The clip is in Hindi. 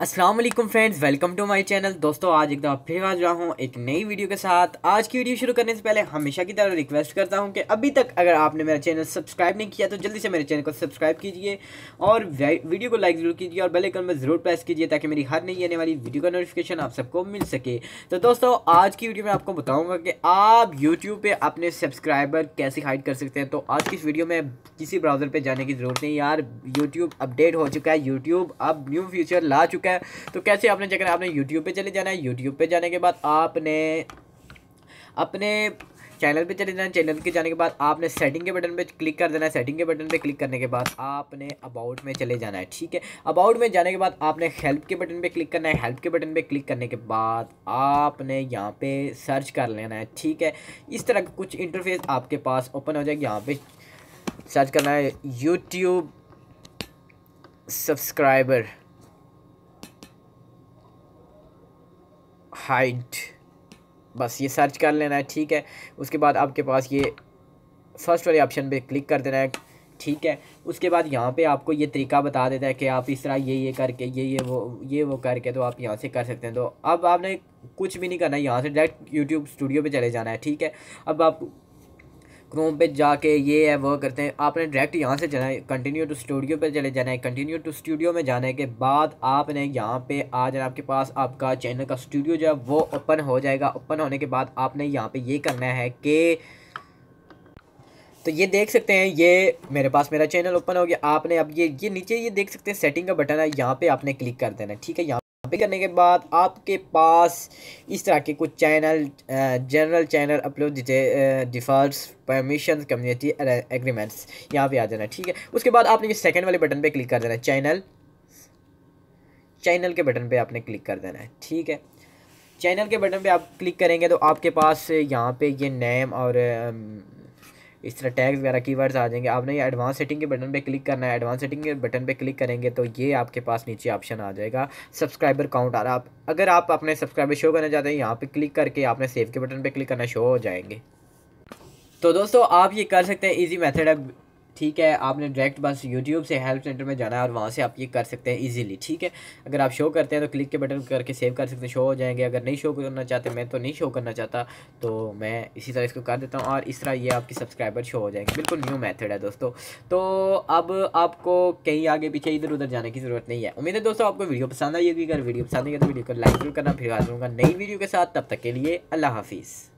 Aslam friends welcome to my channel दोस्तों आज एक दफ़ा फिर आ रहा हूँ एक नई वीडियो के साथ आज की वीडियो शुरू करने से पहले हमेशा की तरह रिक्वेस्ट करता हूँ कि अभी तक अगर आपने मेरा चैनल सब्सक्राइब नहीं किया तो जल्दी से मेरे चैनल को सब्सक्राइब कीजिए और वीडियो को लाइक ज़रूर कीजिए और बेल में ज़रूर प्रेस कीजिए ताकि मेरी हर नई आने वाली वीडियो का नोटिफिकेशन आप सबको मिल सके तो दोस्तों आज की वीडियो में आपको बताऊँगा कि आप यूट्यूब पर अपने सब्सक्राइबर कैसे हाइड कर सकते हैं तो आज की इस वीडियो में किसी ब्राउज़र पर जाने की ज़रूरत नहीं यार यूट्यूब अपडेट हो चुका है यूट्यूब अब न्यू फ्यूचर ला चुका है है तो कैसे आपने चेक करना आपने यूट्यूब पर चले जाना है यूट्यूब पर जाने के बाद आपने अपने चैनल पे चले जाना चैनल के जाने के बाद आपने सेटिंग के बटन पे क्लिक कर देना है सेटिंग के बटन पे क्लिक करने के बाद आपने अबाउट में चले जाना है ठीक है अबाउट में जाने के बाद आपने हेल्प के बटन पे क्लिक करना है हेल्प के बटन पे क्लिक करने के बाद आपने यहाँ पे सर्च कर लेना है ठीक है इस तरह का कुछ इंटरफेस आपके पास ओपन हो जाएगा यहाँ पर सर्च करना है यूट्यूब सब्सक्राइबर हाइट बस ये सर्च कर लेना है ठीक है उसके बाद आपके पास ये फर्स्ट वाले ऑप्शन पे क्लिक कर देना है ठीक है उसके बाद यहाँ पे आपको ये तरीका बता देता है कि आप इस तरह ये ये करके ये ये वो ये वो करके तो आप यहाँ से कर सकते हैं तो अब आपने कुछ भी नहीं करना है यहाँ से डायरेक्ट यूट्यूब स्टूडियो पे चले जाना है ठीक है अब आप क्रोम पे जाके ये है वो करते हैं आपने डायरेक्ट यहाँ से जाना है कंटिन्यू टू स्टूडियो पे चले जाना है कंटिन्यू टू स्टूडियो में जाने के बाद आपने यहाँ पे आ जाना आपके पास आपका चैनल का स्टूडियो जो है वो ओपन हो जाएगा ओपन होने के बाद आपने यहाँ पे ये करना है कि तो ये देख सकते हैं ये मेरे पास मेरा चैनल ओपन हो गया आपने अब ये ये नीचे ये देख सकते हैं सेटिंग का बटन है यहाँ पर आपने क्लिक कर देना ठीक है यहाँ पे करने के बाद आपके पास इस तरह के कुछ channel general channel upload default permission community agreements यहाँ पे आ जाना ठीक है उसके बाद आपने ये सेकंड वाले बटन पे क्लिक कर देना है चैनल चैनल के बटन पे आपने क्लिक कर देना है ठीक है चैनल के बटन पे आप क्लिक करेंगे तो आपके पास यहाँ पे ये नेम और इस तरह टैग्स वगैरह कीवर्ड्स आ जाएंगे आपने ये एडवांस सेटिंग के बटन पे क्लिक करना है एडवांस सेटिंग के बटन पे क्लिक करेंगे तो ये आपके पास नीचे ऑप्शन आ जाएगा सब्सक्राइबर काउंट आ रहा आप अगर आप अपने सब्सक्राइबर शो करना चाहते हैं यहाँ पर क्लिक करके आपने सेव के बटन पर क्लिक करना शो हो जाएंगे तो दोस्तों आप ये कर सकते हैं ईजी मैथड है ठीक है आपने डायरेक्ट बस यूट्यूब से हेल्प सेंटर में जाना है और वहाँ से आप ये कर सकते हैं ईजिली ठीक है अगर आप शो करते हैं तो क्लिक के बटन करके सेव कर सकते हैं शो हो जाएंगे अगर नहीं शो करना चाहते मैं तो नहीं शो करना चाहता तो मैं इसी तरह इसको कर देता हूँ और इस तरह ये आपके सब्सक्राइबर शो हो जाएंगे बिल्कुल न्यू मैथड है दोस्तों तो अब आपको कहीं आगे पीछे इधर उधर जाने की ज़रूरत नहीं है उम्मीद है दोस्तों आपको वीडियो पसंद आई होगी अगर वीडियो पसंद आई तो वीडियो को लाइक जरूर करना फिर हाजिर होगा नई वीडियो के साथ तब तक के लिए अल्लाह हाफिज़